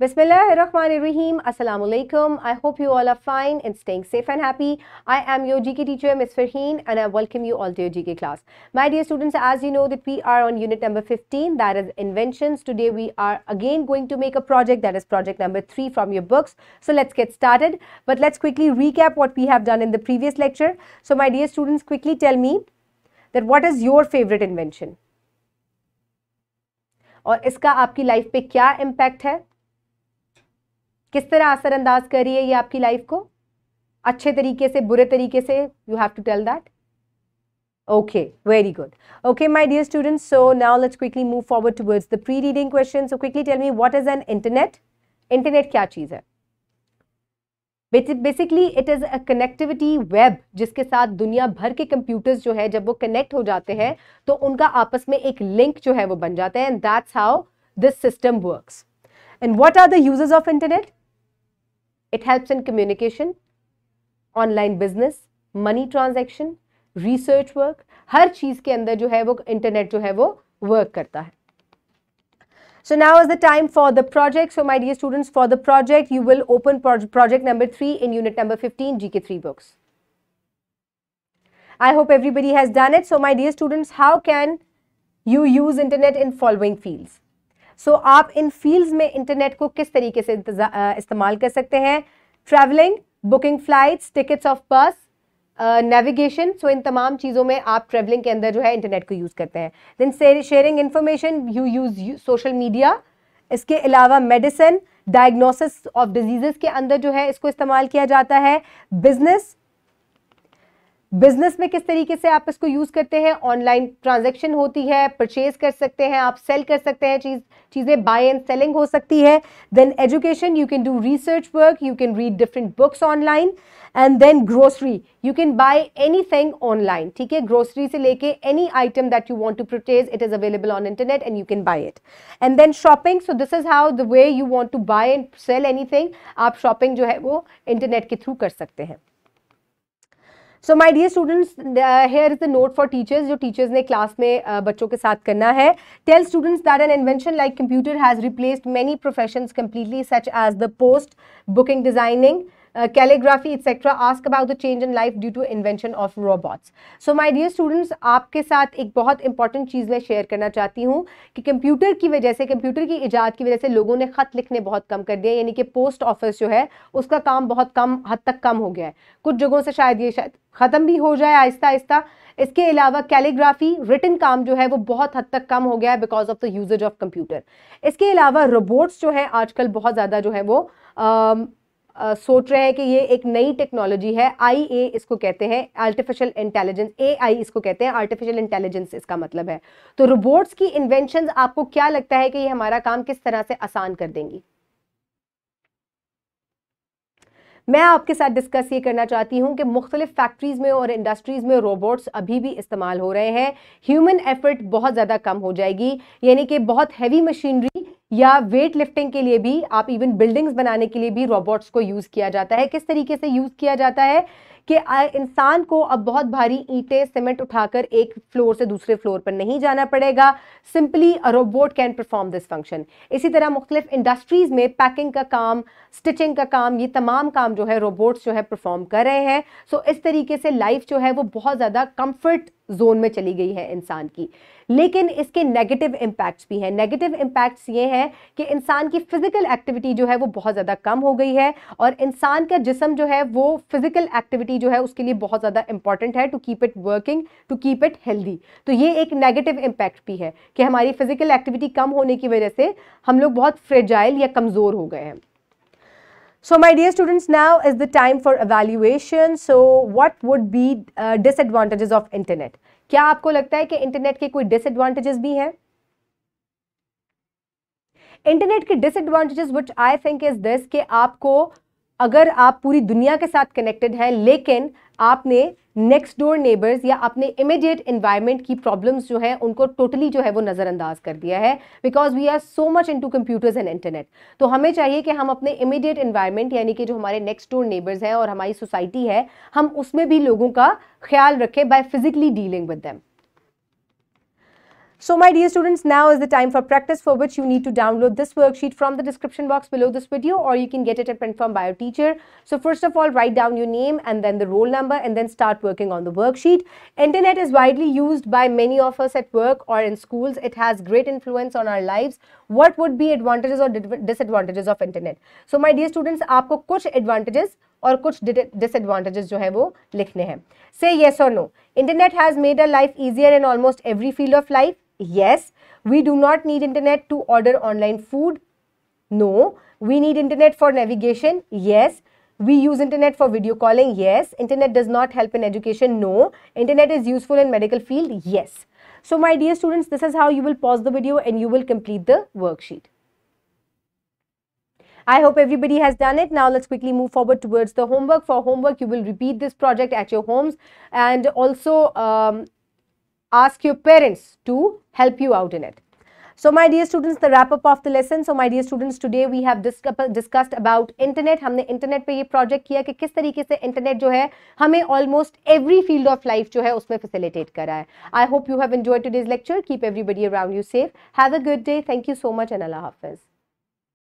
Bismillahirrahmanirrahim. Assalamu alaikum. I hope you all are fine and staying safe and happy. I am your GK teacher, Ms. Farheen, and I welcome you all to your GK class. My dear students, as you know that we are on unit number 15, that is inventions. Today we are again going to make a project, that is project number 3 from your books. So let's get started. But let's quickly recap what we have done in the previous lecture. So my dear students, quickly tell me that what is your favorite invention? and इसका आपकी life पे क्या किस तरह असरअंदाज कर रही है ये आपकी लाइफ को अच्छे तरीके से बुरे तरीके से you have to tell that okay very good okay my dear student so now let's quickly move forward towards the pre reading question so quickly tell me what is an internet internet क्या चीज़ है basically it is a connectivity web जिसके साथ दुनिया भर के computers जो है जब वो कनेक्ट हो जाते हैं तो उनका आपस में एक लिंक जो है वो बन जाता है and that's how this system works and what are the users of internet It helps in communication, online business, money transaction, research work. हर चीज़ के अंदर जो है वो internet जो है वो work करता है So now is the time for the project. So my dear students, for the project, you will open pro project number 3 in unit number 15, GK3 books. I hope everybody has done it. So my dear students, how can you use internet in following fields? So so, आप इन fields में internet को किस तरीके से इस्तेमाल कर सकते हैं travelling booking flights tickets of bus navigation so इन तमाम चीज़ों में आप ट्रैवलिंग के अंदर जो है इंटरनेट को यूज़ करते हैं then sharing information you use social media इसके अलावा मेडिसिन डायग्नोसिस ऑफ डिजीज़ के अंदर जो है इसको इस्तेमाल किया जाता है बिजनेस बिजनेस में किस तरीके से आप इसको यूज़ करते हैं ऑनलाइन ट्रांजैक्शन होती है परचेज कर सकते हैं आप सेल कर सकते हैं चीज़ चीज़ें बाय एंड सेलिंग हो सकती है then education you can do research work you can read different books online and then grocery you can buy anything online ठीक है ग्रोसरी से लेके any item that you want to purchase it is available on internet and you can buy it and then shopping so this is how the way you want to buy and sell any आप shopping जो है वो internet के through कर सकते हैं so my dear students here is the note for teachers जो teachers ने क्लास में uh, बच्चों के साथ करना है tell students that an invention like computer has replaced many professions completely such as the post booking designing uh, calligraphy etc ask about the change in life due to invention of robots so my dear students aapke sath ek bahut important cheez main share karna chahti hu ki computer ki wajah se computer ki ijaad ki wajah se logon ne khat likhne bahut kam kar diye yani ki post office jo hai uska kaam bahut kam हद तक कम हो गया है कुछ जगहों से शायद ये शायद ख़त्म भी हो जाए आहिस्ता आहिस्ता इसके अलावा कैलीग्राफी रिटन काम जो है वो बहुत हद तक कम हो गया है because of the usages of computer इसके अलावा रोबोट्स जो है आजकल बहुत ज़्यादा जो है वो सोच रहे हैं कि ये एक नई टेक्नोलॉजी है आई ए इसको कहते हैं आर्टिफिशियल इंटेलिजेंस ए आई इसको कहते हैं आर्टिफिशियल इंटेलिजेंस इसका मतलब है तो रोबोट्स की इन्वेंशन आपको क्या लगता है कि ये हमारा काम किस तरह से आसान कर देंगी मैं आपके साथ डिस्कस ये करना चाहती हूँ कि मुख्तलिफ फैक्ट्रीज़ में और इंडस्ट्रीज़ में रोबोट्स अभी भी इस्तेमाल हो रहे हैं ह्यूमन एफर्ट बहुत ज़्यादा कम हो जाएगी यानी कि बहुत हैवी मशीनरी या वेट लिफ्टिंग के लिए भी आप इवन बिल्डिंग्स बनाने के लिए भी रोबोट्स को यूज़ किया जाता है किस तरीके से यूज़ किया जाता है कि इंसान को अब बहुत भारी ईंटें सीमेंट उठाकर एक फ्लोर से दूसरे फ्लोर पर नहीं जाना पड़ेगा simply robot can perform this function इसी तरह मुख्तलिफ इंडस्ट्रीज़ में पैकिंग का काम स्टिचिंग का काम ये तमाम काम जो है रोबोट्स जो है परफॉर्म कर रहे हैं सो so, इस तरीके से लाइफ जो है वो बहुत ज़्यादा कम्फर्ट जोन में चली गई है इंसान की लेकिन इसके नेगेटिव इम्पैक्ट्स भी हैं नेगेटिव इम्पैक्ट्स ये हैं कि इंसान की फ़िज़िकल एक्टिविटी जो है वो बहुत ज़्यादा कम हो गई है और इंसान का जिसम जो है वो फ़िज़िकल एक्टिविटी जो है उसके लिए बहुत ज़्यादा इंपॉर्टेंट है to keep it working to keep it healthy तो ये एक नेगेटिव इम्पैक्ट भी है कि हमारी फ़िज़िकल एक्टिविटी कम होने की वजह से हम लोग बहुत फ्रेजाइल या कमज़ोर हो गए हैं So my dear students, now is the time for evaluation. So what would be uh, disadvantages of internet? क्या आपको लगता है कि इंटरनेट के कोई डिसएडवांटेजेस भी हैं इंटरनेट के disadvantages which I think is this कि आपको अगर आप पूरी दुनिया के साथ कनेक्टेड हैं लेकिन आपने नेक्स्ट डोर नेबर्स या अपने इमीडिएट इन्वायरमेंट की प्रॉब्लम्स जो हैं उनको टोटली जो है वो नज़रअंदाज कर दिया है because we are so much into computers and internet तो हमें चाहिए कि हम अपने इमीडिएट इन्वायरमेंट यानी कि जो हमारे नेक्स्ट डोर नेबर्स हैं और हमारी सोसाइटी है हम उसमें भी लोगों का ख्याल रखें by physically dealing with them So my dear students, now is the time for practice for which you need to download this worksheet from the description box below this video or you can get it at print from bio teacher. So first of all, write down your name and then the roll number and then start working on the worksheet. Internet is widely used by many of us at work or in schools. It has great influence on our lives. What would be advantages or disadvantages of internet? So my dear students, आपको कुछ advantages और कुछ disadvantages जो है वो लिखने Say yes or no. Internet has made our life easier in almost every field of life. Yes. We do not need internet to order online food. No. We need internet for navigation. Yes. We use internet for video calling. Yes. Internet does not help in education. No. Internet is useful in medical field. Yes. So my dear students, this is how you will pause the video and you will complete the worksheet. I hope everybody has done it. Now let's quickly move forward towards the homework. For homework, you will repeat this project at your homes and also um, ask your parents to help you out in it. So my dear students, the wrap up of the lesson. So my dear students, today we have discussed about internet. have internet पे ये project किया कि किस तरीके internet jo है हमें almost every field of life जो है उसमें facilitate करा I hope you have enjoyed today's lecture. Keep everybody around you safe. Have a good day. Thank you so much and Allah Hafiz.